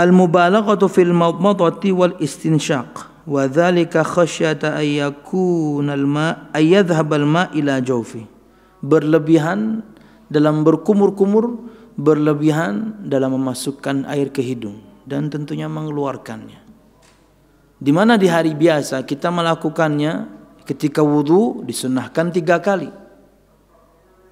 Al-mubalaghatu fil mawmadati wal istinsyaq wa dhalika khasyata ayyakuna al-ma ayadhhab al-ma ila jawfi. Berlebihan dalam berkumur-kumur, berlebihan dalam memasukkan air ke hidung dan tentunya mengeluarkannya. Di mana di hari biasa kita melakukannya ketika wudhu disunahkan tiga kali.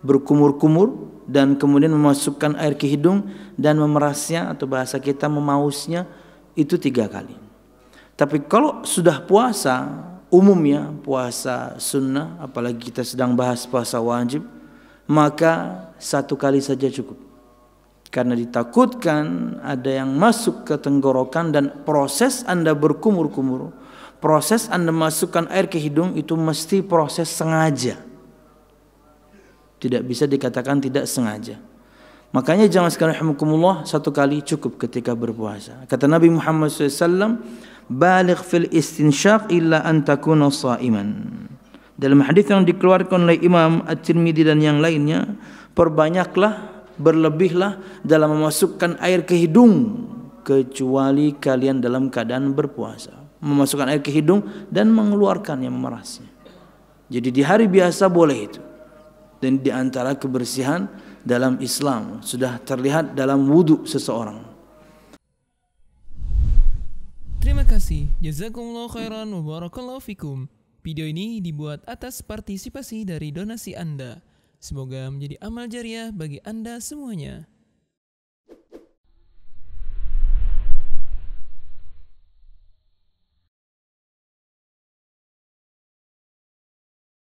Berkumur-kumur, dan kemudian memasukkan air ke hidung dan memerasnya atau bahasa kita memausnya itu tiga kali. Tapi kalau sudah puasa umumnya puasa sunnah apalagi kita sedang bahas puasa wajib maka satu kali saja cukup. Karena ditakutkan ada yang masuk ke tenggorokan dan proses Anda berkumur-kumur, proses Anda masukkan air ke hidung itu mesti proses sengaja tidak bisa dikatakan tidak sengaja. Makanya jangan sekali rahimakumullah satu kali cukup ketika berpuasa. Kata Nabi Muhammad SAW, balik fil istinshaq illa an sa'iman." Dalam hadis yang dikeluarkan oleh Imam At-Tirmidzi dan yang lainnya, perbanyaklah, berlebihlah dalam memasukkan air ke hidung kecuali kalian dalam keadaan berpuasa. Memasukkan air ke hidung dan mengeluarkannya memerasnya. Jadi di hari biasa boleh itu dan di antara kebersihan dalam Islam sudah terlihat dalam wudhu seseorang. Terima kasih. Jazakumullah khairan wa barakallahu fikum. Video ini dibuat atas partisipasi dari donasi Anda. Semoga menjadi amal jariah bagi Anda semuanya.